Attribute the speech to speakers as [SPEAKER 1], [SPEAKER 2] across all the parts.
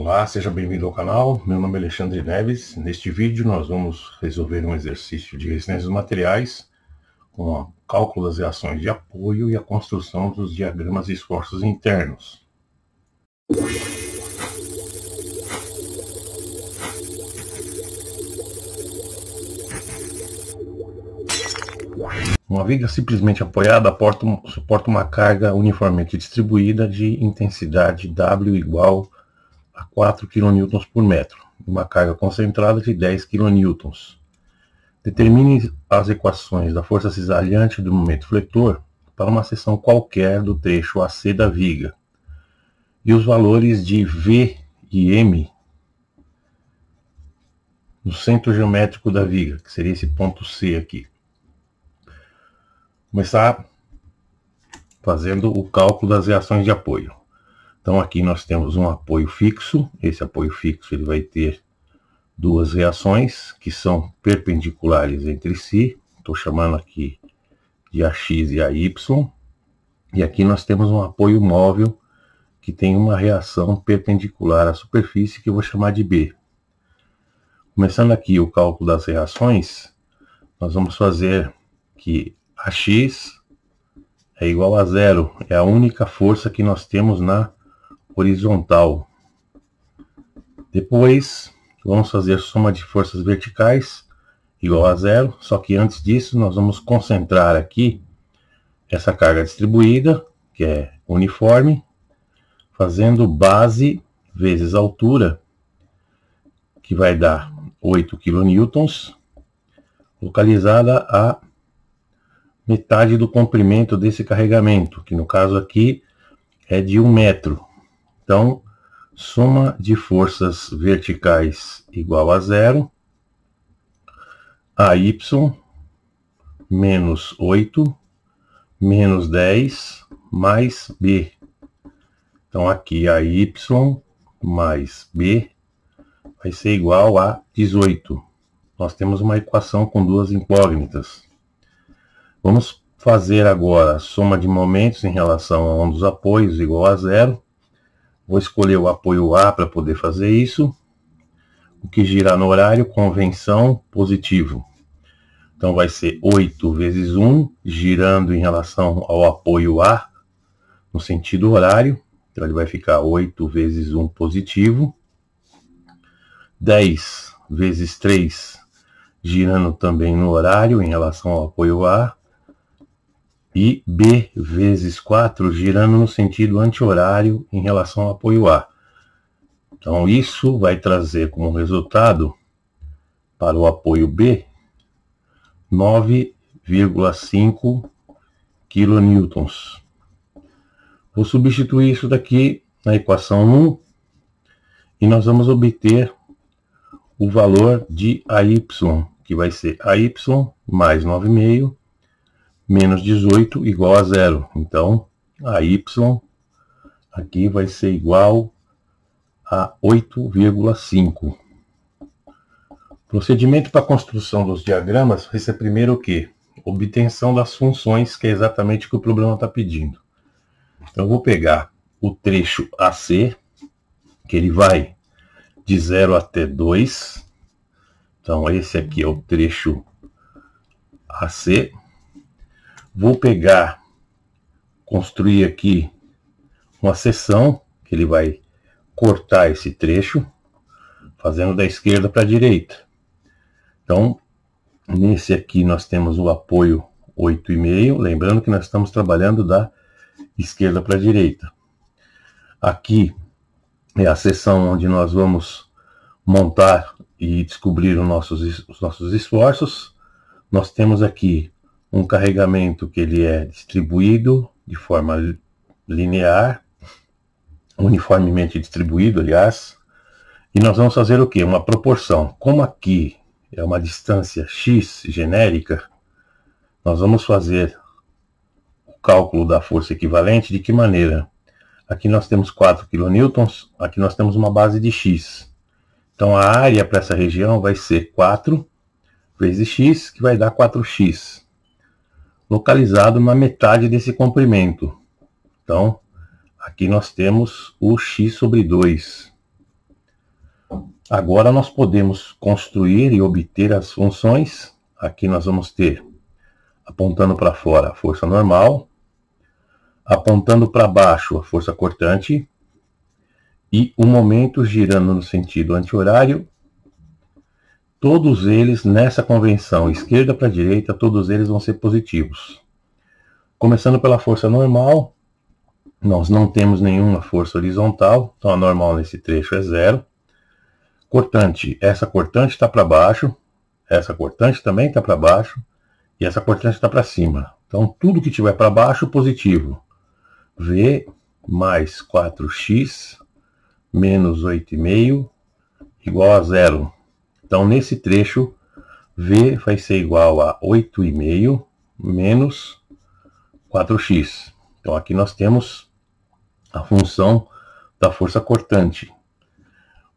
[SPEAKER 1] Olá, seja bem-vindo ao canal. Meu nome é Alexandre Neves. Neste vídeo nós vamos resolver um exercício de resistência dos materiais com o cálculo das reações de apoio e a construção dos diagramas de esforços internos. Uma viga simplesmente apoiada suporta uma carga uniformemente distribuída de intensidade W igual a 4 kN por metro, uma carga concentrada de 10 kN. Determine as equações da força cisalhante do momento fletor para uma seção qualquer do trecho AC da viga e os valores de V e M no centro geométrico da viga, que seria esse ponto C aqui. Começar fazendo o cálculo das reações de apoio. Então aqui nós temos um apoio fixo, esse apoio fixo ele vai ter duas reações que são perpendiculares entre si, estou chamando aqui de AX e AY, e aqui nós temos um apoio móvel que tem uma reação perpendicular à superfície que eu vou chamar de B. Começando aqui o cálculo das reações, nós vamos fazer que AX é igual a zero, é a única força que nós temos na horizontal. Depois, vamos fazer a soma de forças verticais igual a zero, só que antes disso nós vamos concentrar aqui essa carga distribuída, que é uniforme, fazendo base vezes altura, que vai dar 8 kN, localizada a metade do comprimento desse carregamento, que no caso aqui é de 1 metro. Então, soma de forças verticais igual a zero. AY menos 8 menos 10 mais B. Então, aqui AY mais B vai ser igual a 18. Nós temos uma equação com duas incógnitas. Vamos fazer agora a soma de momentos em relação a um dos apoios igual a zero. Vou escolher o apoio A para poder fazer isso. O que girar no horário, convenção, positivo. Então vai ser 8 vezes 1, girando em relação ao apoio A, no sentido horário. Então ele vai ficar 8 vezes 1 positivo. 10 vezes 3, girando também no horário em relação ao apoio A e B vezes 4 girando no sentido anti-horário em relação ao apoio A. Então, isso vai trazer como resultado para o apoio B 9,5 kN. Vou substituir isso daqui na equação 1 e nós vamos obter o valor de AY, que vai ser AY mais 9,5 menos 18 igual a zero. Então, a y aqui vai ser igual a 8,5. Procedimento para construção dos diagramas vai ser primeiro o quê? Obtenção das funções, que é exatamente o que o problema está pedindo. Então, eu vou pegar o trecho AC, que ele vai de 0 até 2. Então, esse aqui é o trecho AC. Vou pegar, construir aqui uma seção que ele vai cortar esse trecho, fazendo da esquerda para a direita. Então, nesse aqui nós temos o apoio 8,5, lembrando que nós estamos trabalhando da esquerda para a direita. Aqui é a seção onde nós vamos montar e descobrir os nossos, os nossos esforços. Nós temos aqui um carregamento que ele é distribuído de forma linear, uniformemente distribuído, aliás, e nós vamos fazer o quê? Uma proporção. Como aqui é uma distância x genérica, nós vamos fazer o cálculo da força equivalente de que maneira? Aqui nós temos 4 kN, aqui nós temos uma base de x. Então a área para essa região vai ser 4 vezes x, que vai dar 4x localizado na metade desse comprimento. Então, aqui nós temos o x sobre 2. Agora nós podemos construir e obter as funções. Aqui nós vamos ter, apontando para fora, a força normal, apontando para baixo, a força cortante, e o momento girando no sentido anti-horário todos eles nessa convenção, esquerda para direita, todos eles vão ser positivos. Começando pela força normal, nós não temos nenhuma força horizontal, então a normal nesse trecho é zero. Cortante, essa cortante está para baixo, essa cortante também está para baixo, e essa cortante está para cima. Então tudo que tiver para baixo, positivo. V mais 4x menos 8,5 igual a zero. Então, nesse trecho, V vai ser igual a 8,5 menos 4x. Então, aqui nós temos a função da força cortante.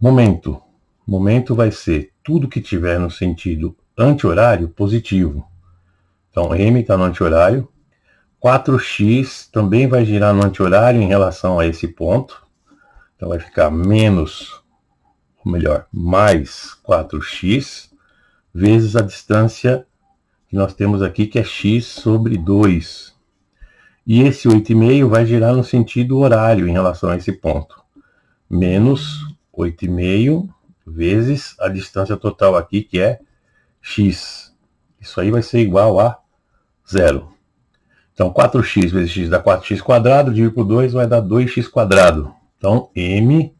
[SPEAKER 1] Momento. Momento vai ser tudo que tiver no sentido anti-horário positivo. Então, M está no anti-horário. 4x também vai girar no anti-horário em relação a esse ponto. Então, vai ficar menos ou melhor, mais 4x vezes a distância que nós temos aqui, que é x sobre 2. E esse 8,5 vai girar no sentido horário em relação a esse ponto. Menos 8,5 vezes a distância total aqui, que é x. Isso aí vai ser igual a zero. Então, 4x vezes x dá 4x quadrado, dividido por 2 vai dar 2x quadrado. Então, m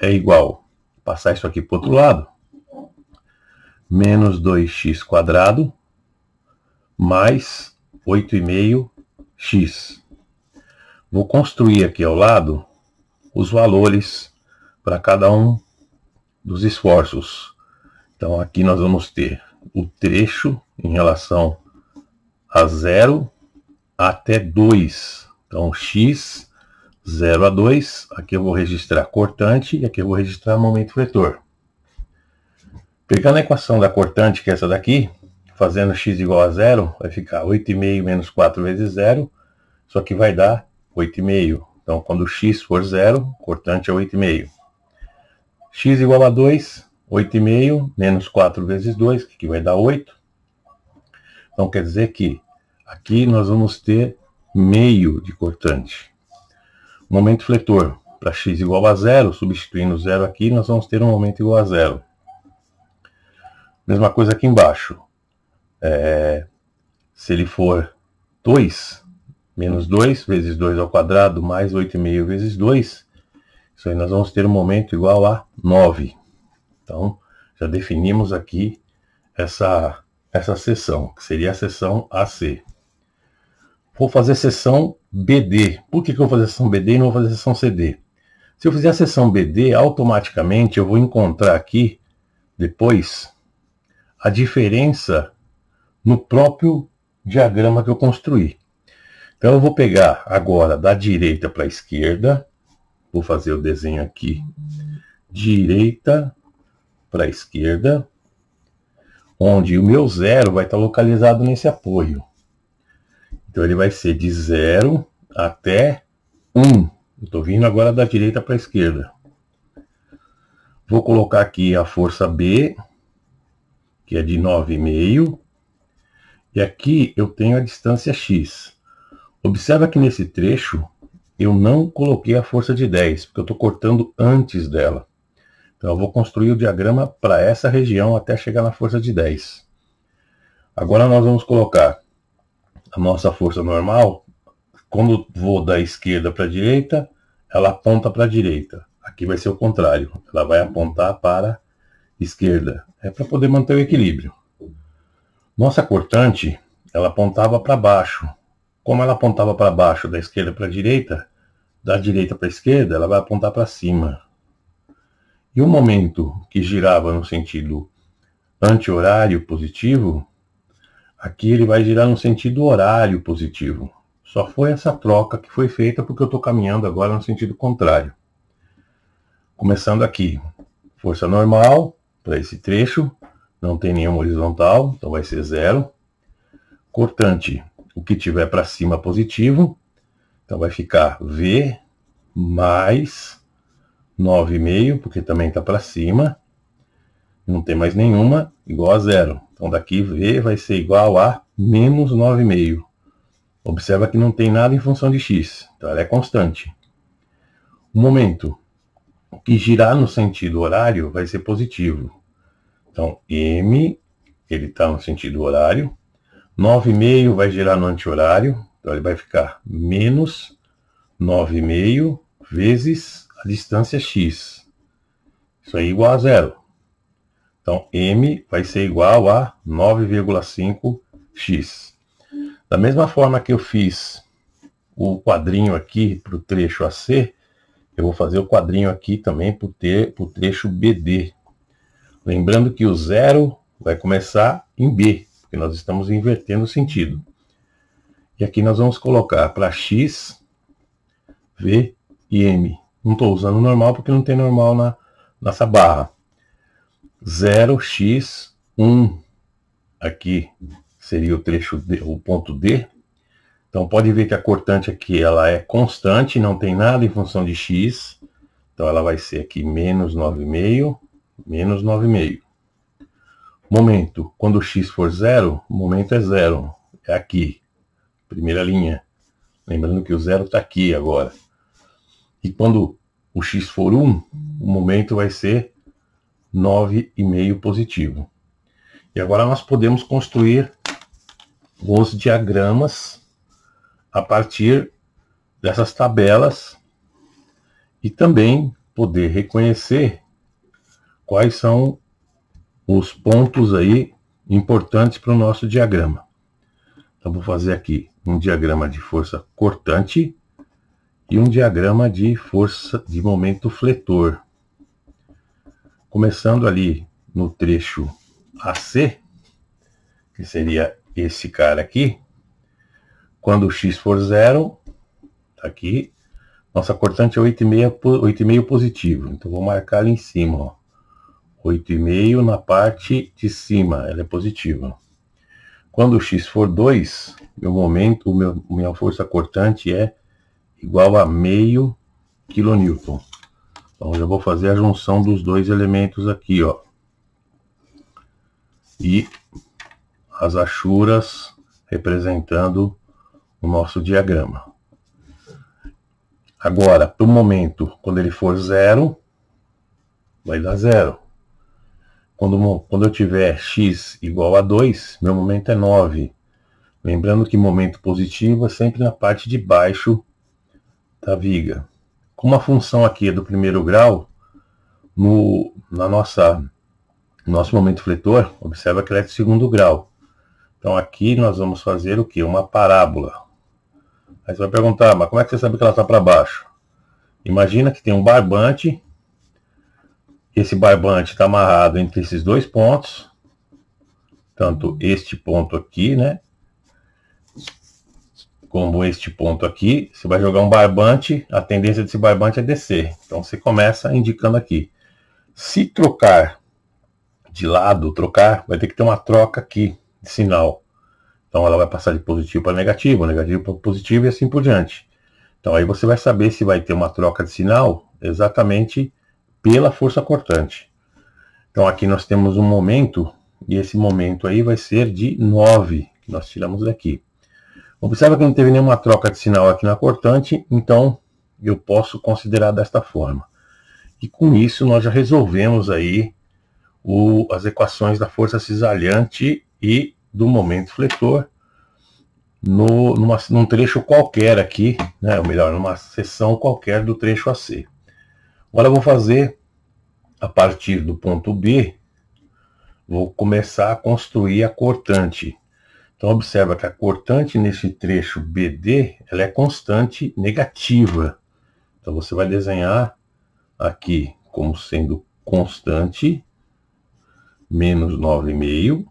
[SPEAKER 1] é igual passar isso aqui para o outro lado, menos 2x quadrado mais 8,5x. Vou construir aqui ao lado os valores para cada um dos esforços. Então aqui nós vamos ter o trecho em relação a 0 até 2. Então x 0 a 2, aqui eu vou registrar cortante e aqui eu vou registrar momento vetor. Pegando a equação da cortante, que é essa daqui, fazendo x igual a zero, vai ficar 8,5 menos 4 vezes 0, só que vai dar 8,5. Então, quando x for zero, cortante é 8,5. x igual a 2, 8,5 menos 4 vezes 2, que vai dar 8. Então, quer dizer que aqui nós vamos ter meio de cortante. Momento fletor. Para x igual a zero, substituindo zero aqui, nós vamos ter um momento igual a zero. Mesma coisa aqui embaixo. É, se ele for 2, menos 2 vezes 2 ao quadrado, mais 8,5 vezes 2, isso aí nós vamos ter um momento igual a 9. Então, já definimos aqui essa, essa seção, que seria a seção AC. Vou fazer seção BD. Por que, que eu vou fazer a sessão BD e não vou fazer a sessão CD? Se eu fizer a sessão BD, automaticamente eu vou encontrar aqui, depois, a diferença no próprio diagrama que eu construí. Então eu vou pegar agora da direita para a esquerda, vou fazer o desenho aqui, direita para a esquerda, onde o meu zero vai estar localizado nesse apoio. Então ele vai ser de 0 até 1. Um. Estou vindo agora da direita para a esquerda. Vou colocar aqui a força B, que é de 9,5. E aqui eu tenho a distância X. Observa que nesse trecho eu não coloquei a força de 10, porque eu estou cortando antes dela. Então eu vou construir o diagrama para essa região até chegar na força de 10. Agora nós vamos colocar a nossa força normal, quando vou da esquerda para a direita, ela aponta para a direita. Aqui vai ser o contrário, ela vai apontar para a esquerda. É para poder manter o equilíbrio. Nossa cortante, ela apontava para baixo. Como ela apontava para baixo, da esquerda para a direita, da direita para a esquerda, ela vai apontar para cima. E o momento que girava no sentido anti-horário positivo, Aqui ele vai girar no sentido horário positivo. Só foi essa troca que foi feita porque eu estou caminhando agora no sentido contrário. Começando aqui, força normal para esse trecho, não tem nenhuma horizontal, então vai ser zero. Cortante, o que tiver para cima positivo, então vai ficar V mais 9,5, porque também está para cima, não tem mais nenhuma, igual a zero. Então daqui V vai ser igual a menos 9,5. Observa que não tem nada em função de x, então ela é constante. O momento que girar no sentido horário vai ser positivo. Então m, ele está no sentido horário. 9,5 vai girar no anti-horário, então ele vai ficar menos 9,5 vezes a distância x. Isso aí é igual a zero. Então, m vai ser igual a 9,5x. Da mesma forma que eu fiz o quadrinho aqui para o trecho AC, eu vou fazer o quadrinho aqui também para o trecho BD. Lembrando que o zero vai começar em B, porque nós estamos invertendo o sentido. E aqui nós vamos colocar para X, V e M. Não estou usando normal porque não tem normal na, nessa barra. 0x1. Aqui seria o trecho, D, o ponto D. Então pode ver que a cortante aqui ela é constante, não tem nada em função de x. Então ela vai ser aqui menos 9,5, menos 9,5. Momento, quando x for zero, o momento é zero. É aqui, primeira linha. Lembrando que o zero está aqui agora. E quando o x for 1, um, o momento vai ser 9,5 positivo. E agora nós podemos construir os diagramas a partir dessas tabelas e também poder reconhecer quais são os pontos aí importantes para o nosso diagrama. Então vou fazer aqui um diagrama de força cortante e um diagrama de força de momento fletor começando ali no trecho AC, que seria esse cara aqui, quando o x for zero, tá aqui, nossa cortante é 8,5 positivo. Então vou marcar ali em cima, ó. 8,5 na parte de cima, ela é positiva. Quando o x for 2, meu momento, meu, minha força cortante é igual a meio quilonewton. Então, já vou fazer a junção dos dois elementos aqui, ó. E as achuras representando o nosso diagrama. Agora, para o momento, quando ele for zero, vai dar zero. Quando, quando eu tiver x igual a 2, meu momento é 9. Lembrando que momento positivo é sempre na parte de baixo da viga como a função aqui é do primeiro grau, no na nossa, nosso momento fletor, observa que ela é de segundo grau. Então aqui nós vamos fazer o que? Uma parábola. Aí você vai perguntar, mas como é que você sabe que ela está para baixo? Imagina que tem um barbante, esse barbante está amarrado entre esses dois pontos, tanto este ponto aqui, né, como este ponto aqui, você vai jogar um barbante, a tendência desse barbante é descer. Então você começa indicando aqui. Se trocar de lado, trocar, vai ter que ter uma troca aqui de sinal. Então ela vai passar de positivo para negativo, negativo para positivo e assim por diante. Então aí você vai saber se vai ter uma troca de sinal exatamente pela força cortante. Então aqui nós temos um momento, e esse momento aí vai ser de 9, que nós tiramos daqui. Observa que não teve nenhuma troca de sinal aqui na cortante, então eu posso considerar desta forma. E com isso nós já resolvemos aí o, as equações da força cisalhante e do momento fletor no, numa, num trecho qualquer aqui, né, ou melhor, numa seção qualquer do trecho AC. Agora eu vou fazer a partir do ponto B, vou começar a construir a cortante. Então observa que a cortante nesse trecho BD, ela é constante negativa. Então você vai desenhar aqui como sendo constante menos 9,5.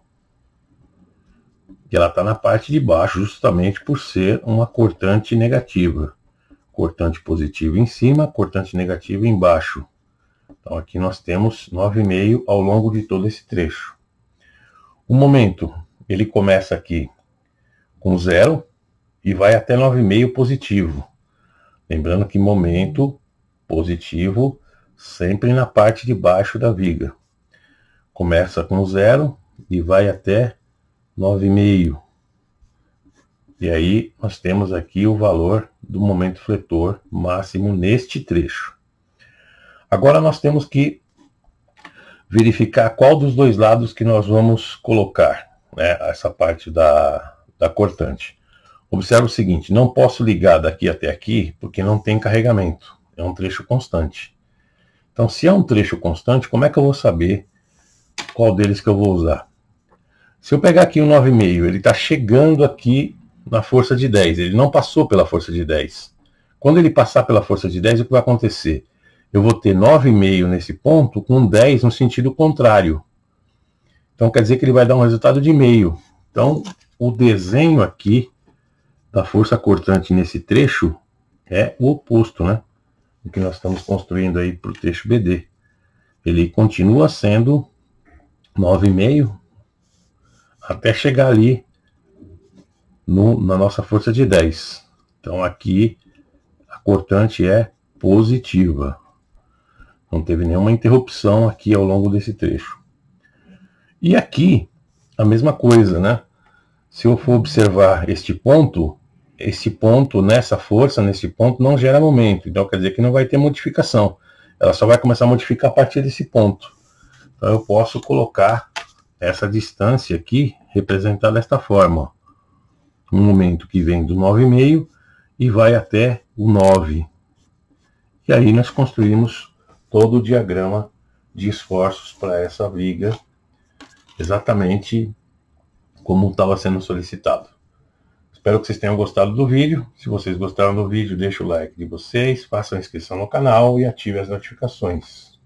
[SPEAKER 1] E ela está na parte de baixo, justamente por ser uma cortante negativa. Cortante positivo em cima, cortante negativa embaixo. Então aqui nós temos 9,5 ao longo de todo esse trecho. Um momento, ele começa aqui com zero e vai até 9,5 positivo. Lembrando que momento positivo sempre na parte de baixo da viga. Começa com zero e vai até 9,5. E aí nós temos aqui o valor do momento fletor máximo neste trecho. Agora nós temos que verificar qual dos dois lados que nós vamos colocar né, essa parte da, da cortante. Observe o seguinte, não posso ligar daqui até aqui porque não tem carregamento, é um trecho constante. Então, se é um trecho constante, como é que eu vou saber qual deles que eu vou usar? Se eu pegar aqui o 9,5, ele está chegando aqui na força de 10, ele não passou pela força de 10. Quando ele passar pela força de 10, o que vai acontecer? Eu vou ter 9,5 nesse ponto com 10 no sentido contrário. Então quer dizer que ele vai dar um resultado de meio. Então o desenho aqui da força cortante nesse trecho é o oposto, né? Do que nós estamos construindo aí para o trecho BD. Ele continua sendo 9,5 até chegar ali no, na nossa força de 10. Então aqui a cortante é positiva. Não teve nenhuma interrupção aqui ao longo desse trecho. E aqui, a mesma coisa, né? Se eu for observar este ponto, esse ponto, nessa força, nesse ponto, não gera momento. Então quer dizer que não vai ter modificação. Ela só vai começar a modificar a partir desse ponto. Então eu posso colocar essa distância aqui representada desta forma. Um momento que vem do 9,5 e vai até o 9. E aí nós construímos todo o diagrama de esforços para essa viga exatamente como estava sendo solicitado. Espero que vocês tenham gostado do vídeo. Se vocês gostaram do vídeo, deixa o like de vocês, façam a inscrição no canal e ative as notificações.